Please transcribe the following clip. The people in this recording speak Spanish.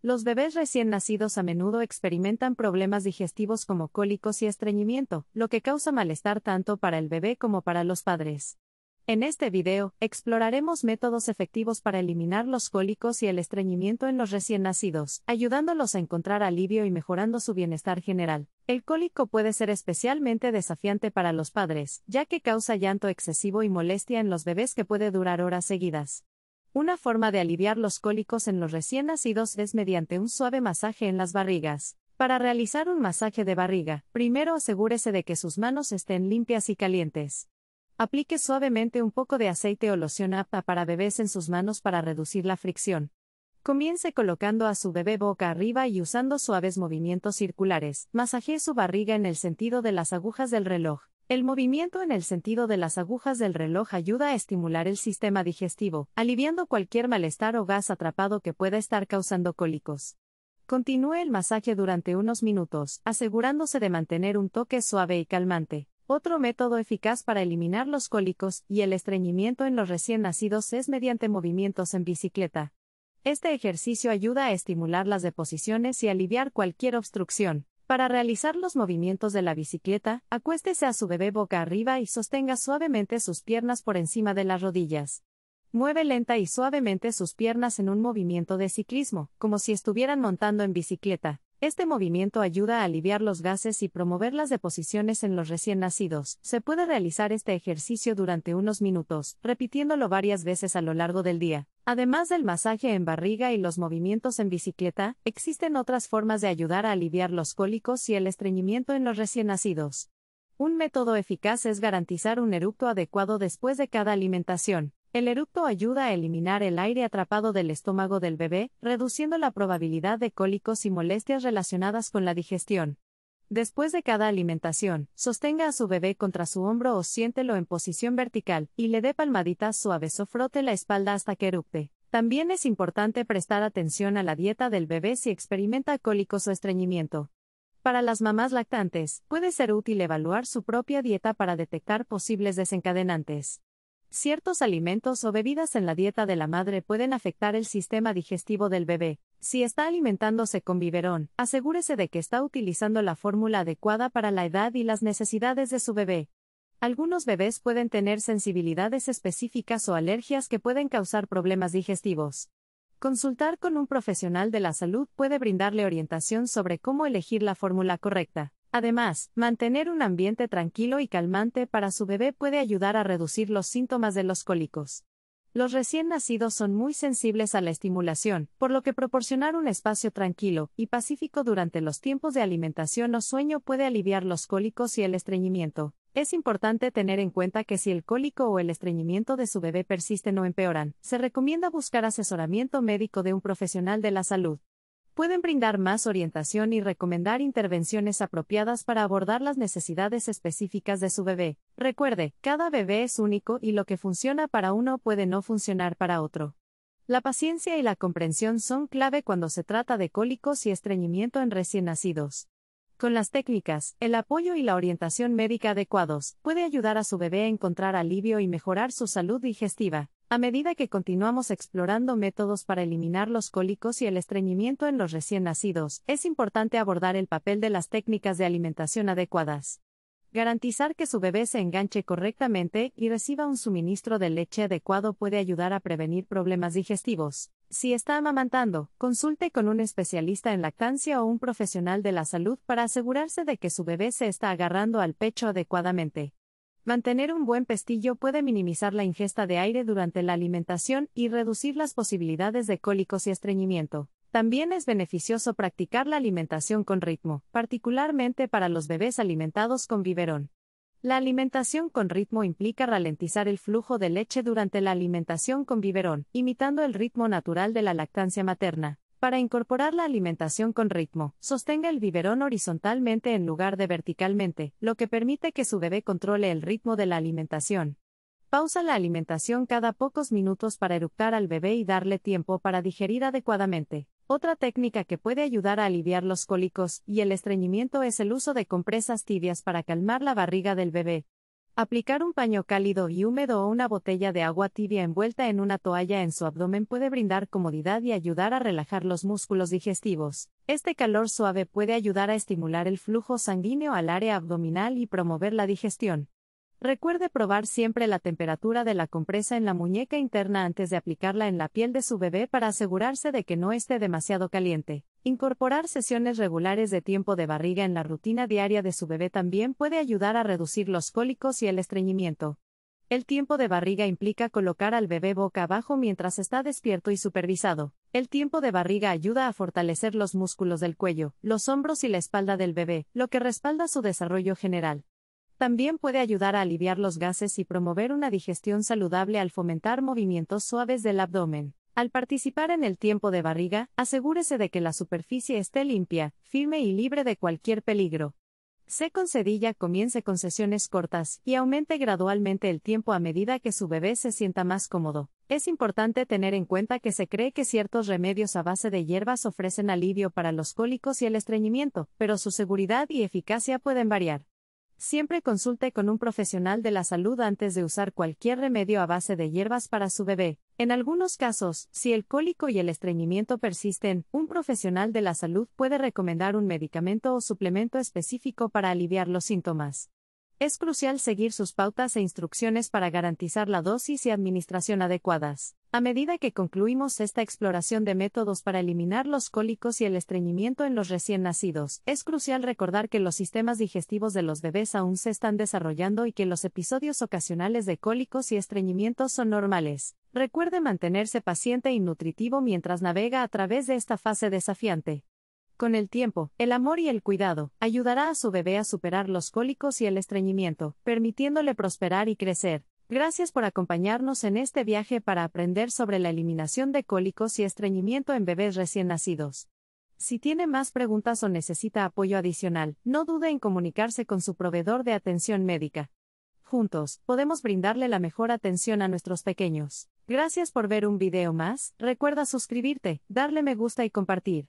Los bebés recién nacidos a menudo experimentan problemas digestivos como cólicos y estreñimiento, lo que causa malestar tanto para el bebé como para los padres. En este video, exploraremos métodos efectivos para eliminar los cólicos y el estreñimiento en los recién nacidos, ayudándolos a encontrar alivio y mejorando su bienestar general. El cólico puede ser especialmente desafiante para los padres, ya que causa llanto excesivo y molestia en los bebés que puede durar horas seguidas. Una forma de aliviar los cólicos en los recién nacidos es mediante un suave masaje en las barrigas. Para realizar un masaje de barriga, primero asegúrese de que sus manos estén limpias y calientes. Aplique suavemente un poco de aceite o loción apta para bebés en sus manos para reducir la fricción. Comience colocando a su bebé boca arriba y usando suaves movimientos circulares, masajee su barriga en el sentido de las agujas del reloj. El movimiento en el sentido de las agujas del reloj ayuda a estimular el sistema digestivo, aliviando cualquier malestar o gas atrapado que pueda estar causando cólicos. Continúe el masaje durante unos minutos, asegurándose de mantener un toque suave y calmante. Otro método eficaz para eliminar los cólicos y el estreñimiento en los recién nacidos es mediante movimientos en bicicleta. Este ejercicio ayuda a estimular las deposiciones y aliviar cualquier obstrucción. Para realizar los movimientos de la bicicleta, acuéstese a su bebé boca arriba y sostenga suavemente sus piernas por encima de las rodillas. Mueve lenta y suavemente sus piernas en un movimiento de ciclismo, como si estuvieran montando en bicicleta. Este movimiento ayuda a aliviar los gases y promover las deposiciones en los recién nacidos. Se puede realizar este ejercicio durante unos minutos, repitiéndolo varias veces a lo largo del día. Además del masaje en barriga y los movimientos en bicicleta, existen otras formas de ayudar a aliviar los cólicos y el estreñimiento en los recién nacidos. Un método eficaz es garantizar un eructo adecuado después de cada alimentación. El eructo ayuda a eliminar el aire atrapado del estómago del bebé, reduciendo la probabilidad de cólicos y molestias relacionadas con la digestión. Después de cada alimentación, sostenga a su bebé contra su hombro o siéntelo en posición vertical y le dé palmaditas suaves o frote la espalda hasta que eructe. También es importante prestar atención a la dieta del bebé si experimenta cólicos o estreñimiento. Para las mamás lactantes, puede ser útil evaluar su propia dieta para detectar posibles desencadenantes. Ciertos alimentos o bebidas en la dieta de la madre pueden afectar el sistema digestivo del bebé. Si está alimentándose con biberón, asegúrese de que está utilizando la fórmula adecuada para la edad y las necesidades de su bebé. Algunos bebés pueden tener sensibilidades específicas o alergias que pueden causar problemas digestivos. Consultar con un profesional de la salud puede brindarle orientación sobre cómo elegir la fórmula correcta. Además, mantener un ambiente tranquilo y calmante para su bebé puede ayudar a reducir los síntomas de los cólicos. Los recién nacidos son muy sensibles a la estimulación, por lo que proporcionar un espacio tranquilo y pacífico durante los tiempos de alimentación o sueño puede aliviar los cólicos y el estreñimiento. Es importante tener en cuenta que si el cólico o el estreñimiento de su bebé persisten o empeoran, se recomienda buscar asesoramiento médico de un profesional de la salud pueden brindar más orientación y recomendar intervenciones apropiadas para abordar las necesidades específicas de su bebé. Recuerde, cada bebé es único y lo que funciona para uno puede no funcionar para otro. La paciencia y la comprensión son clave cuando se trata de cólicos y estreñimiento en recién nacidos. Con las técnicas, el apoyo y la orientación médica adecuados, puede ayudar a su bebé a encontrar alivio y mejorar su salud digestiva. A medida que continuamos explorando métodos para eliminar los cólicos y el estreñimiento en los recién nacidos, es importante abordar el papel de las técnicas de alimentación adecuadas. Garantizar que su bebé se enganche correctamente y reciba un suministro de leche adecuado puede ayudar a prevenir problemas digestivos. Si está amamantando, consulte con un especialista en lactancia o un profesional de la salud para asegurarse de que su bebé se está agarrando al pecho adecuadamente. Mantener un buen pestillo puede minimizar la ingesta de aire durante la alimentación y reducir las posibilidades de cólicos y estreñimiento. También es beneficioso practicar la alimentación con ritmo, particularmente para los bebés alimentados con biberón. La alimentación con ritmo implica ralentizar el flujo de leche durante la alimentación con biberón, imitando el ritmo natural de la lactancia materna. Para incorporar la alimentación con ritmo, sostenga el biberón horizontalmente en lugar de verticalmente, lo que permite que su bebé controle el ritmo de la alimentación. Pausa la alimentación cada pocos minutos para eructar al bebé y darle tiempo para digerir adecuadamente. Otra técnica que puede ayudar a aliviar los cólicos y el estreñimiento es el uso de compresas tibias para calmar la barriga del bebé. Aplicar un paño cálido y húmedo o una botella de agua tibia envuelta en una toalla en su abdomen puede brindar comodidad y ayudar a relajar los músculos digestivos. Este calor suave puede ayudar a estimular el flujo sanguíneo al área abdominal y promover la digestión. Recuerde probar siempre la temperatura de la compresa en la muñeca interna antes de aplicarla en la piel de su bebé para asegurarse de que no esté demasiado caliente. Incorporar sesiones regulares de tiempo de barriga en la rutina diaria de su bebé también puede ayudar a reducir los cólicos y el estreñimiento. El tiempo de barriga implica colocar al bebé boca abajo mientras está despierto y supervisado. El tiempo de barriga ayuda a fortalecer los músculos del cuello, los hombros y la espalda del bebé, lo que respalda su desarrollo general. También puede ayudar a aliviar los gases y promover una digestión saludable al fomentar movimientos suaves del abdomen. Al participar en el tiempo de barriga, asegúrese de que la superficie esté limpia, firme y libre de cualquier peligro. Sé con sedilla comience con sesiones cortas y aumente gradualmente el tiempo a medida que su bebé se sienta más cómodo. Es importante tener en cuenta que se cree que ciertos remedios a base de hierbas ofrecen alivio para los cólicos y el estreñimiento, pero su seguridad y eficacia pueden variar. Siempre consulte con un profesional de la salud antes de usar cualquier remedio a base de hierbas para su bebé. En algunos casos, si el cólico y el estreñimiento persisten, un profesional de la salud puede recomendar un medicamento o suplemento específico para aliviar los síntomas. Es crucial seguir sus pautas e instrucciones para garantizar la dosis y administración adecuadas. A medida que concluimos esta exploración de métodos para eliminar los cólicos y el estreñimiento en los recién nacidos, es crucial recordar que los sistemas digestivos de los bebés aún se están desarrollando y que los episodios ocasionales de cólicos y estreñimientos son normales. Recuerde mantenerse paciente y nutritivo mientras navega a través de esta fase desafiante. Con el tiempo, el amor y el cuidado ayudará a su bebé a superar los cólicos y el estreñimiento, permitiéndole prosperar y crecer. Gracias por acompañarnos en este viaje para aprender sobre la eliminación de cólicos y estreñimiento en bebés recién nacidos. Si tiene más preguntas o necesita apoyo adicional, no dude en comunicarse con su proveedor de atención médica. Juntos, podemos brindarle la mejor atención a nuestros pequeños. Gracias por ver un video más, recuerda suscribirte, darle me gusta y compartir.